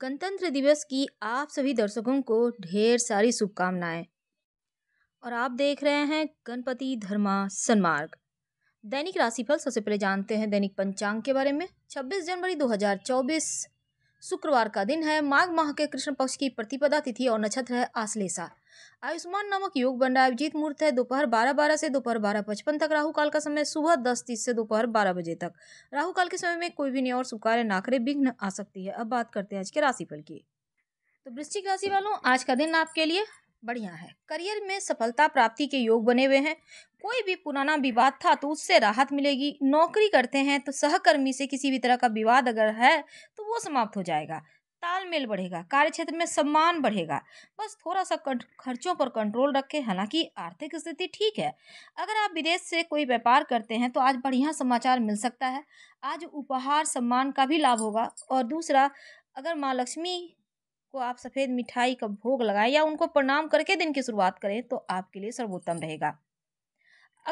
गणतंत्र दिवस की आप सभी दर्शकों को ढेर सारी शुभकामनाएं और आप देख रहे हैं गणपति धर्मा सन्मार्ग दैनिक राशिफल सबसे पहले जानते हैं दैनिक पंचांग के बारे में 26 जनवरी 2024 शुक्रवार का दिन है माघ माह के कृष्ण पक्ष की प्रतिपदा तिथि और नक्षत्र है आश्लेषा आयुष्मान नामक योग बन रहा है अभिजीत मुहूर्त है दोपहर बारह बारह से दोपहर बारह पचपन तक राहु काल का समय सुबह दस तीस से दोपहर बारह बजे तक राहु काल के समय में कोई भी नहीं और शुभ नाकरे विघ्न आ सकती है अब बात करते हैं आज के राशिफल की तो वृश्चिक राशि वालों आज का दिन आपके लिए बढ़िया है करियर में सफलता प्राप्ति के योग बने हुए हैं कोई भी पुराना विवाद था तो उससे राहत मिलेगी नौकरी करते हैं तो सहकर्मी से किसी भी तरह का विवाद अगर है तो वो समाप्त हो जाएगा तालमेल बढ़ेगा कार्य क्षेत्र में सम्मान बढ़ेगा बस थोड़ा सा खर्चों पर कंट्रोल रखें हालांकि आर्थिक स्थिति ठीक है अगर आप विदेश से कोई व्यापार करते हैं तो आज बढ़िया समाचार मिल सकता है आज उपहार सम्मान का भी लाभ होगा और दूसरा अगर माँ लक्ष्मी को आप सफ़ेद मिठाई का भोग लगाएं या उनको प्रणाम करके दिन की शुरुआत करें तो आपके लिए सर्वोत्तम रहेगा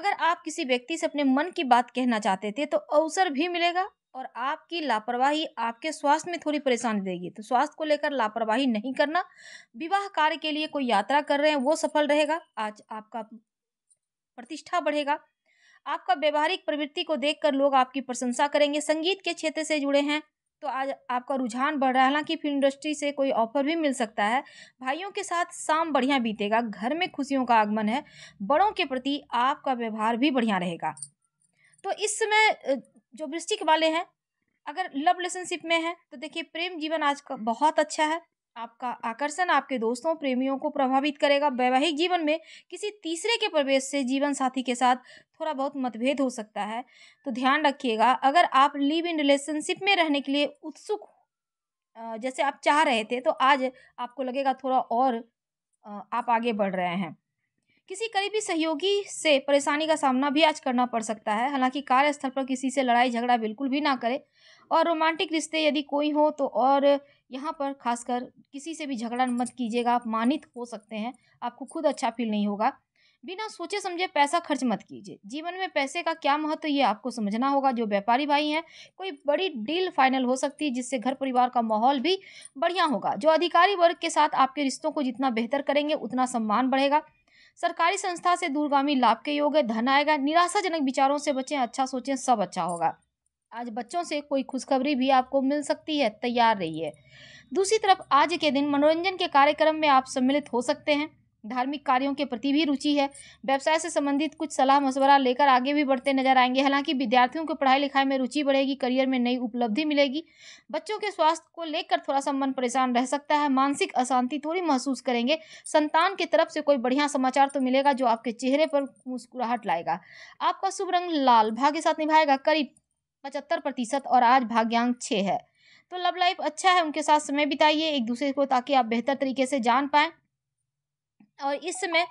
अगर आप किसी व्यक्ति से अपने मन की बात कहना चाहते थे तो अवसर भी मिलेगा और आपकी लापरवाही आपके स्वास्थ्य में थोड़ी परेशानी देगी तो स्वास्थ्य को लेकर लापरवाही नहीं करना विवाह कार्य के लिए कोई यात्रा कर रहे हैं वो सफल रहेगा आज आपका प्रतिष्ठा बढ़ेगा आपका व्यवहारिक प्रवृत्ति को देखकर लोग आपकी प्रशंसा करेंगे संगीत के क्षेत्र से जुड़े हैं तो आज आपका रुझान बढ़ रहा है हालांकि फिल्म इंडस्ट्री से कोई ऑफर भी मिल सकता है भाइयों के साथ शाम बढ़िया बीतेगा घर में खुशियों का आगमन है बड़ों के प्रति आपका व्यवहार भी बढ़िया रहेगा तो इस समय जो वृश्चिक वाले हैं अगर लव रिलेशनशिप में हैं तो देखिए प्रेम जीवन आज का बहुत अच्छा है आपका आकर्षण आपके दोस्तों प्रेमियों को प्रभावित करेगा वैवाहिक जीवन में किसी तीसरे के प्रवेश से जीवन साथी के साथ थोड़ा बहुत मतभेद हो सकता है तो ध्यान रखिएगा अगर आप लिव इन रिलेशनशिप में रहने के लिए उत्सुक जैसे आप चाह रहे थे तो आज आपको लगेगा थोड़ा और आप आगे बढ़ रहे हैं किसी करीबी सहयोगी से परेशानी का सामना भी आज करना पड़ सकता है हालांकि कार्यस्थल पर किसी से लड़ाई झगड़ा बिल्कुल भी ना करें और रोमांटिक रिश्ते यदि कोई हो तो और यहाँ पर खासकर किसी से भी झगड़ा मत कीजिएगा आप मानित हो सकते हैं आपको खुद अच्छा फील नहीं होगा बिना सोचे समझे पैसा खर्च मत कीजिए जीवन में पैसे का क्या महत्व ये आपको समझना होगा जो व्यापारी भाई हैं कोई बड़ी डील फाइनल हो सकती है जिससे घर परिवार का माहौल भी बढ़िया होगा जो अधिकारी वर्ग के साथ आपके रिश्तों को जितना बेहतर करेंगे उतना सम्मान बढ़ेगा सरकारी संस्था से दूरगामी लाभ के योग है धन आएगा निराशाजनक विचारों से बचें अच्छा सोचें सब अच्छा होगा आज बच्चों से कोई खुशखबरी भी आपको मिल सकती है तैयार रहिए दूसरी तरफ आज के दिन मनोरंजन के कार्यक्रम में आप सम्मिलित हो सकते हैं धार्मिक कार्यों के प्रति भी रुचि है व्यवसाय से संबंधित कुछ सलाह मशवरा लेकर आगे भी बढ़ते नजर आएंगे हालांकि विद्यार्थियों को पढ़ाई लिखाई में रुचि बढ़ेगी करियर में नई उपलब्धि मिलेगी बच्चों के स्वास्थ्य को लेकर थोड़ा सा मन परेशान रह सकता है मानसिक अशांति थोड़ी महसूस करेंगे संतान की तरफ से कोई बढ़िया समाचार तो मिलेगा जो आपके चेहरे पर मुस्कुराहट लाएगा आपका शुभ रंग लाल भाग्य साथ निभाएगा करीब पचहत्तर प्रतिशत और आज भाग्यांक छः है तो लव लाइफ अच्छा है उनके साथ समय बिताइए एक दूसरे को ताकि आप बेहतर तरीके से जान पाएँ और इस समय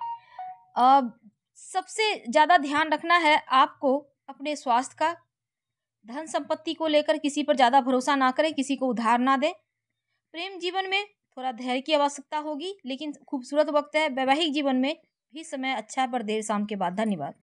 सबसे ज़्यादा ध्यान रखना है आपको अपने स्वास्थ्य का धन संपत्ति को लेकर किसी पर ज़्यादा भरोसा ना करें किसी को उधार ना दें प्रेम जीवन में थोड़ा धैर्य की आवश्यकता होगी लेकिन खूबसूरत वक्त है वैवाहिक जीवन में भी समय अच्छा है पर देर शाम के बाद धन्यवाद